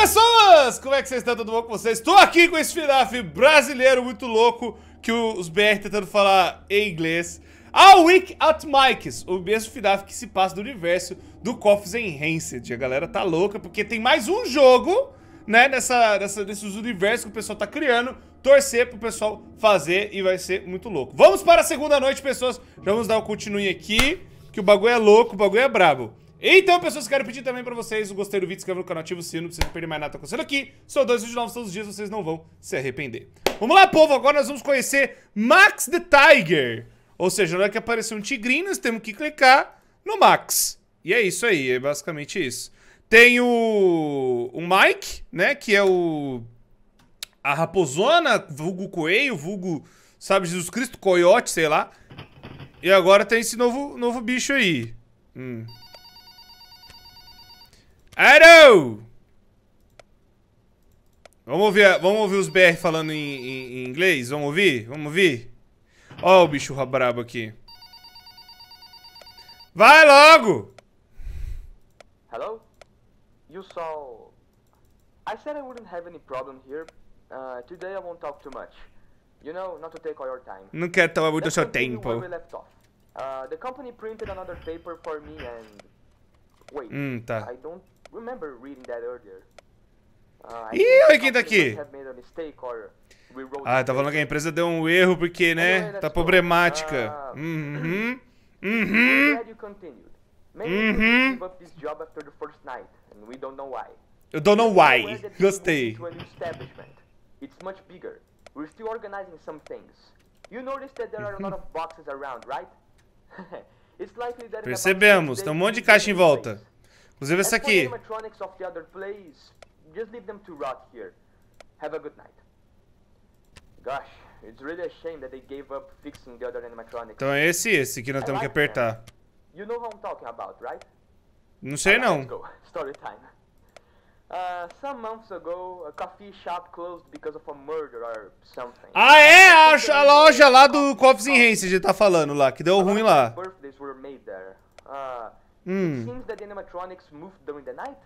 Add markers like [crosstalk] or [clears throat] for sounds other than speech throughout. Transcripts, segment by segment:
pessoas! Como é que vocês estão? Tudo bom com vocês? Estou aqui com esse FNAF brasileiro muito louco que os BR tentando falar em inglês. A Week at Mike's, o mesmo FNAF que se passa do universo do Coffins Enhanced. A galera tá louca porque tem mais um jogo, né, nessa, nessa, nesses universos que o pessoal tá criando. Torcer pro pessoal fazer e vai ser muito louco. Vamos para a segunda noite, pessoas. vamos dar um continue aqui, que o bagulho é louco, o bagulho é brabo. Então, pessoas, quero pedir também pra vocês o gostei do vídeo, inscreva no canal, ativa o sino, não vocês não mais nada tá acontecendo aqui. Só dois vídeos novos todos os dias, vocês não vão se arrepender. Vamos lá, povo, agora nós vamos conhecer Max the Tiger. Ou seja, na hora que aparecer um tigrinho, nós temos que clicar no Max. E é isso aí, é basicamente isso. Tem o, o Mike, né, que é o... A raposona, vulgo coelho, vulgo, sabe, Jesus Cristo, coiote, sei lá. E agora tem esse novo, novo bicho aí. Hum... Arrow! Vamos ouvir, vamos ouvir os BR falando em, em, em inglês? Vamos ouvir? Vamos ouvir? Ó o bicho brabo aqui. Vai logo! Hello? You saw... I said I wouldn't have any problem here. Uh, today I won't talk too much. You know, not to take all your time. Não quero tomar muito seu tempo. Uh, the company printed another paper for me and... Wait, hum, tá. I don't Uh, Ih, olha quem tá aqui. Ah, tá falando que a empresa deu um erro porque, né, é tá problemática. Ah. Uhum. [clears throat] Uhum. Uhum. Eu don't know why. Gostei. It's much bigger. We're still organizing some things. You that there are a lot of uhum. boxes around, right? [laughs] Percebemos, tem um monte de caixa em volta. Inclusive essa aqui. Just leave them to rot here. Have a good night. Gosh, it's really a shame that they gave up fixing the other animatronics. Então é esse esse que nós temos que apertar. You know what I'm talking about, right? Não sei não. [laughs] Story time. Uh, some months ago, a coffee shop closed because of a murder or something. Ah, é! A, a loja lá do Coffee Hansen, a gente tá falando lá, que deu ruim lá. Hmm. It seems that the animatronics moved during the night.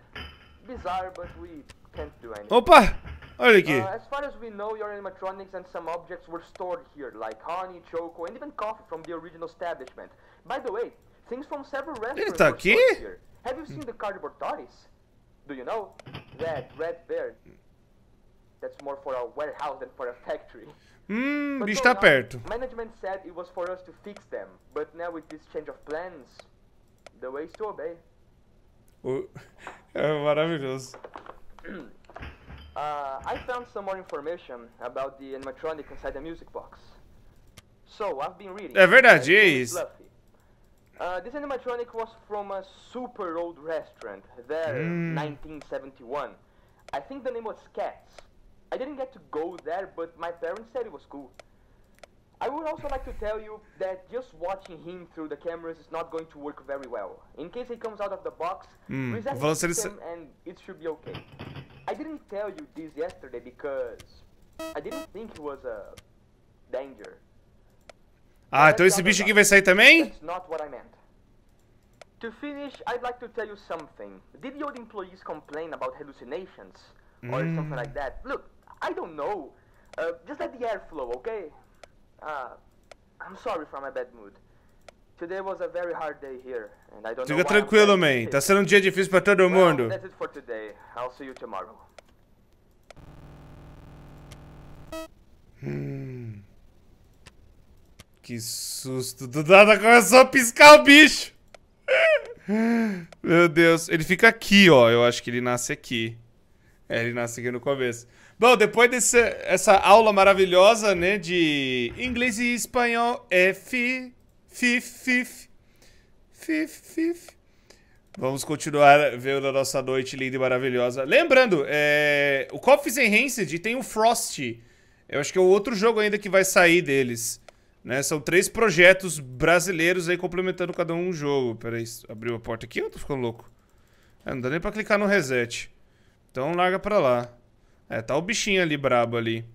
Bizarre, but we can't do anything. Opa! Olha aqui. Uh, as far as we know, your animatronics and some objects were stored here, like honey, choco, and even coffee from the original establishment. By the way, things from several restaurants Ele tá aqui? were stored here. Have you hmm. seen the cardboard toys? Do you know? That red bear. That's more for a warehouse than for a factory. Hum, bicho tá perto. Management said it was for us to fix them, but now with this change of plans, the ways to obey. O... É maravilhoso. Uh, I found some more information about the animatronic inside the music box. So, I've been reading. É verdade, Uh, this animatronic was from a super old restaurant there in hmm. 1971. I think the name was Cats. I didn't get to go there, but my parents said it was cool. I would also like to tell you that just watching him through the cameras is not going to work very well. In case he comes out of the box, hmm. reset the system and it should be okay. I didn't tell you this yesterday because I didn't think he was a danger. Ah, então esse bicho aqui vai sair também? That's not what I meant. To finish, I'd like to tell you something. Did your employees complain about hallucinations or something hmm. like that? Look, I don't know. Uh, just let the air flow, okay? Uh, I'm sorry for my bad mood. Today was a very hard day here, and I don't Fica tranquilo, man. Tá sendo um dia difícil para todo mundo. Well, that's it for today. I'll see you tomorrow. Hum. Que susto. Do nada começou a é piscar o bicho. [laughs] Meu Deus. Ele fica aqui, ó. Eu acho que ele nasce aqui. É, ele nasce aqui no começo. Bom, depois dessa essa aula maravilhosa, né, de inglês e espanhol, é fi, fi, fi, fi, fi, Vamos continuar vendo a nossa noite linda e maravilhosa. Lembrando, é, o Coffees Enhanced tem o Frost. Eu acho que é o outro jogo ainda que vai sair deles. Né? São três projetos brasileiros aí complementando cada um um jogo. Peraí, abriu a porta aqui ou tô ficando louco? É, não dá nem pra clicar no reset. Então larga pra lá. É, tá o bichinho ali brabo ali.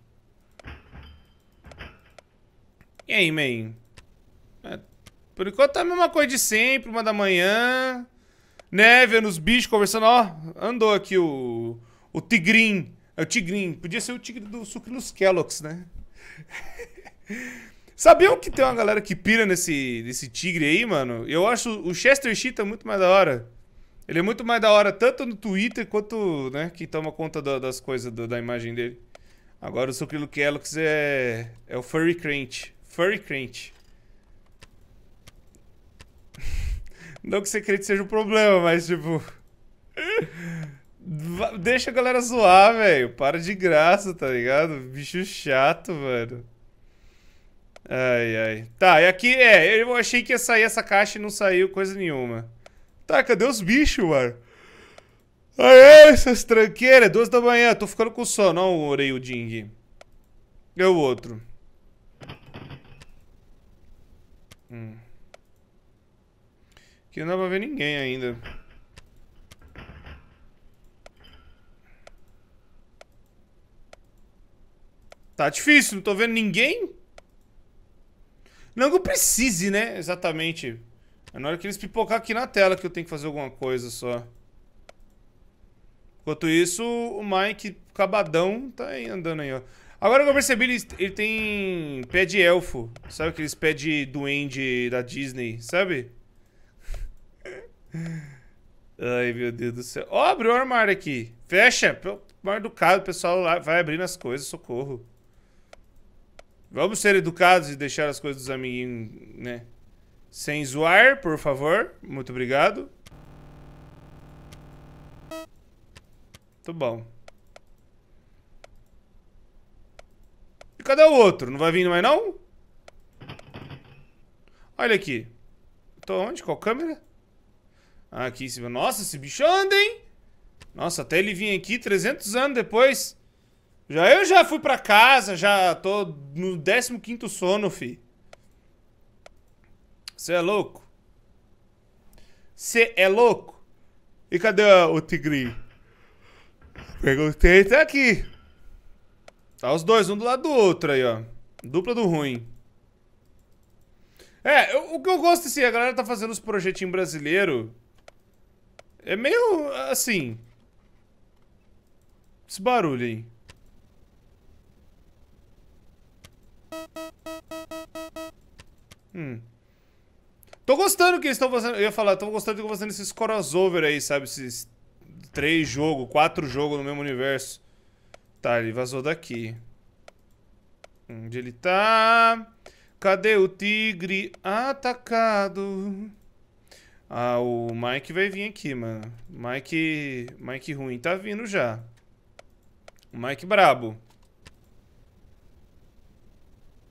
E aí, man? É, por enquanto tá a mesma coisa de sempre, uma da manhã. Né, vendo os bichos conversando. Ó, andou aqui o. O tigrin. É o tigrin. Podia ser o tigre do nos Kellogg's, né? [laughs] Sabiam que tem uma galera que pira nesse, nesse tigre aí, mano? Eu acho o Chester Cheetah muito mais da hora. Ele é muito mais da hora, tanto no Twitter quanto, né, que toma conta da, das coisas, da, da, imagem dele. Agora o Sucrilo Kellox é, é o Furry Crent. Furry Crent. [laughs] Não que ser crente seja um problema, mas tipo. [laughs] Deixa a galera zoar, velho. Para de graça, tá ligado? Bicho chato, mano. Ai, ai. Tá, e aqui, é, eu achei que ia sair essa caixa e não saiu coisa nenhuma. Tá, cadê os bichos, mano? Aê, essas tranqueiras, é duas da manhã, tô ficando com sono. Olha o orei o Ding. E é o outro? Hum. Aqui não dá pra ver ninguém ainda. Tá difícil, não tô vendo ninguém. Não que eu precise, né? Exatamente. É na hora que eles pipocar aqui na tela que eu tenho que fazer alguma coisa só. Enquanto isso, o Mike, cabadão, tá aí andando aí, ó. Agora que eu percebi, ele, ele tem pé de elfo. Sabe aqueles pé de duende da Disney, sabe? [laughs] Ai, meu Deus do céu. Ó, oh, abriu o armário aqui. Fecha. Mais educado, o pessoal lá vai abrindo as coisas, socorro. Vamos ser educados e deixar as coisas dos amiguinhos, né? Sem zoar, por favor. Muito obrigado. Muito bom. E cadê o outro? Não vai vindo mais não? Olha aqui. Tô onde? Qual câmera? Ah, aqui em cima. Nossa, esse bicho anda, hein? Nossa, até ele vir aqui 300 anos depois. Já eu já fui pra casa, já tô no 15º sono, fi. Você é louco? Você é louco? E cadê o Tigre? Perguntei, até tá aqui. Tá os dois, um do lado do outro aí, ó. Dupla do ruim. É, eu, o que eu gosto, assim, a galera tá fazendo os projetinhos brasileiro. É meio, assim... Esse barulho aí. gostando que eles estão fazendo. Eu ia falar, tô gostando que estão fazendo esses crossover aí, sabe? Esses três jogos, quatro jogos no mesmo universo. Tá, ele vazou daqui. Onde ele tá? Cadê o tigre atacado? Ah, o Mike vai vir aqui, mano. Mike, Mike ruim tá vindo já. Mike brabo.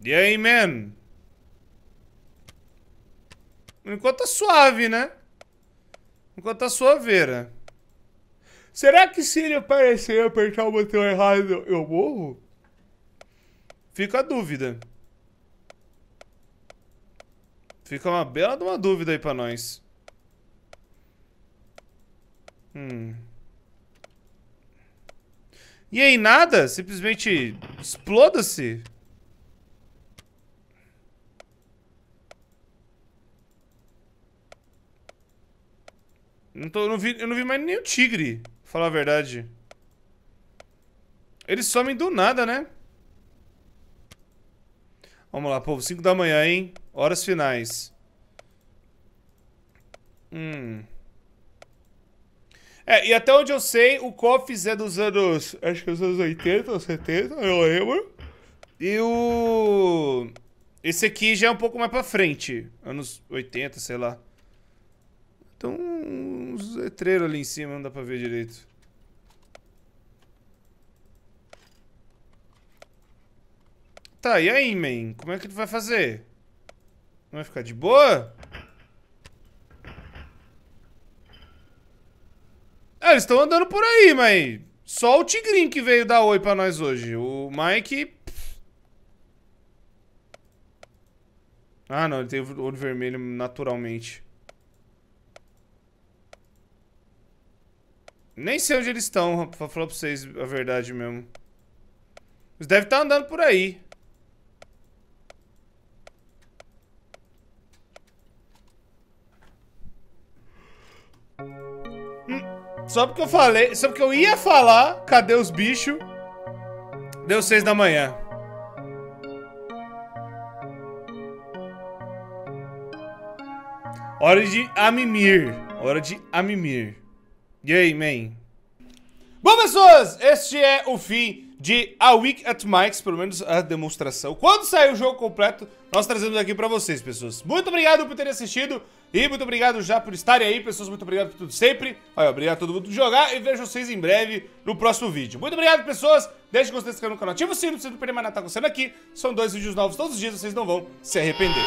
E aí, man? Enquanto tá suave, né? Enquanto tá suaveira. Será que se ele aparecer e apertar o botão errado, eu morro? Fica a dúvida. Fica uma bela de uma dúvida aí pra nós. Hum. E aí, nada? Simplesmente exploda-se? Não tô, eu, não vi, eu não vi mais nenhum tigre, pra falar a verdade. Eles somem do nada, né? Vamos lá, povo. 5 da manhã, hein? Horas finais. Hum. É, e até onde eu sei, o Coffs é dos anos... Acho que é dos anos 80 70, eu lembro. E o... Esse aqui já é um pouco mais pra frente. Anos 80, sei lá. Então, uns letreiros ali em cima, não dá pra ver direito. Tá, e aí, man? Como é que tu vai fazer? Não vai ficar de boa? É, eles estão andando por aí, mas... Só o Tigrinho que veio dar oi pra nós hoje. O Mike... Ah, não, ele tem o olho vermelho naturalmente. Nem sei onde eles estão, pra falar pra vocês a verdade mesmo. Eles devem estar tá andando por aí. Hum, só porque eu falei, só porque eu ia falar, cadê os bichos? Deu seis da manhã. Hora de amimir. Hora de amimir. E aí, Bom, pessoas, este é o fim de A Week at Mike's, pelo menos a demonstração. Quando sair o jogo completo, nós trazemos aqui pra vocês, pessoas. Muito obrigado por terem assistido e muito obrigado já por estarem aí, pessoas. Muito obrigado por tudo sempre. Olha, obrigado a todo mundo por jogar e vejo vocês em breve no próximo vídeo. Muito obrigado, pessoas. Deixe gostei, se inscreva no canal, ativa o sino pra você não perder mais nada tá acontecendo aqui. São dois vídeos novos todos os dias, vocês não vão se arrepender.